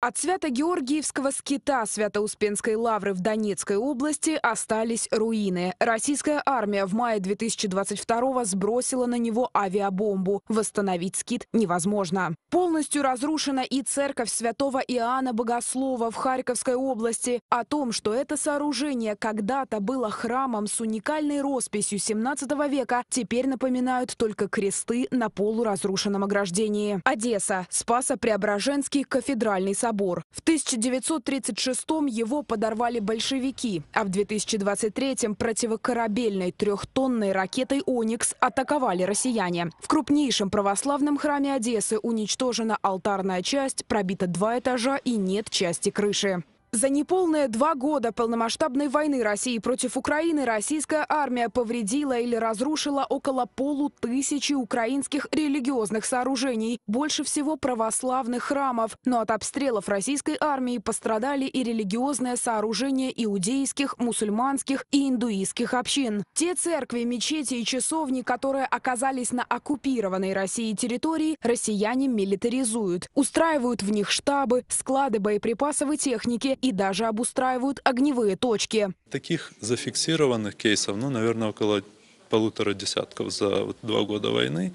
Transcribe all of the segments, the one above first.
От Свято-Георгиевского скита Свято-Успенской лавры в Донецкой области остались руины. Российская армия в мае 2022 сбросила на него авиабомбу. Восстановить скит невозможно. Полностью разрушена и церковь святого Иоанна Богослова в Харьковской области. О том, что это сооружение когда-то было храмом с уникальной росписью 17 века, теперь напоминают только кресты на полуразрушенном ограждении. Одесса. Спасо-Преображенский кафедральный собор собор. В 1936-м его подорвали большевики, а в 2023-м противокорабельной трехтонной ракетой «Оникс» атаковали россияне. В крупнейшем православном храме Одессы уничтожена алтарная часть, пробита два этажа и нет части крыши. За неполные два года полномасштабной войны России против Украины российская армия повредила или разрушила около полутысячи украинских религиозных сооружений, больше всего православных храмов. Но от обстрелов российской армии пострадали и религиозные сооружения иудейских, мусульманских и индуистских общин. Те церкви, мечети и часовни, которые оказались на оккупированной России территории, россияне милитаризуют, устраивают в них штабы, склады боеприпасов и техники и даже обустраивают огневые точки. Таких зафиксированных кейсов, ну, наверное, около полутора десятков за вот два года войны.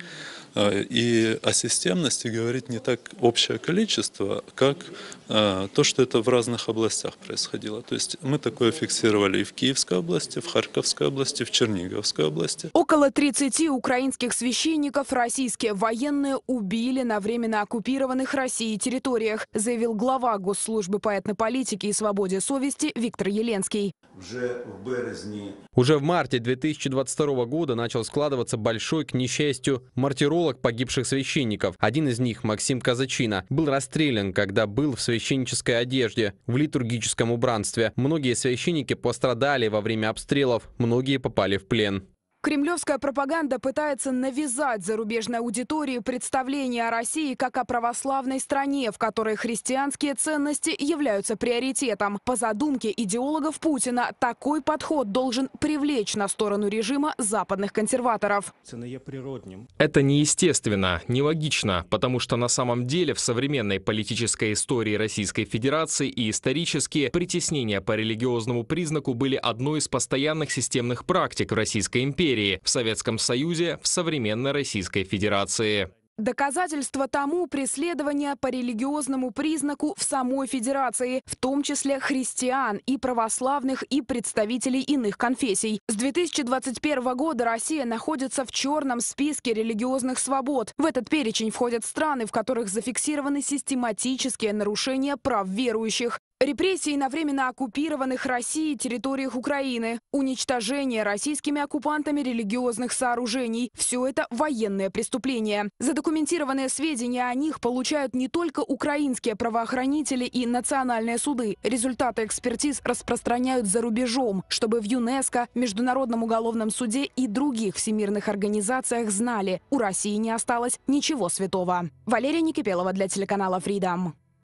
А, и о системности говорит не так общее количество, как а, то, что это в разных областях происходило. То есть мы такое фиксировали и в Киевской области, в Харьковской области, в Черниговской области. Около 30 украинских священников российские военные убили на временно оккупированных Россией территориях, заявил глава Госслужбы по этнополитике и свободе совести Виктор Еленский. Уже в марте 2022 года начал складываться большой, к несчастью, мартирол осколок погибших священников. Один из них, Максим Казачина, был расстрелян, когда был в священнической одежде, в литургическом убранстве. Многие священники пострадали во время обстрелов, многие попали в плен. Кремлевская пропаганда пытается навязать зарубежной аудитории представление о России как о православной стране, в которой христианские ценности являются приоритетом. По задумке идеологов Путина, такой подход должен привлечь на сторону режима западных консерваторов. Это неестественно, нелогично, потому что на самом деле в современной политической истории Российской Федерации и исторически притеснения по религиозному признаку были одной из постоянных системных практик в Российской империи империи, в Советском Союзе, в современной Российской Федерации. Доказательство тому – преследование по религиозному признаку в самой Федерации, в том числе христиан и православных и представителей иных конфессий. С 2021 года Россия находится в черном списке религиозных свобод. В этот перечень входят страны, в которых зафиксированы систематические нарушения прав верующих. Репрессии на временно оккупированных Россией территориях Украины, уничтожение российскими оккупантами религиозных сооружений – все это военное преступление. Задокументированные сведения о них получают не только украинские правоохранители и национальные суды. Результаты экспертиз распространяют за рубежом, чтобы в ЮНЕСКО, Международном уголовном суде и других всемирных организациях знали – у России не осталось ничего святого. Валерия Никипелова для телеканала «Фридом».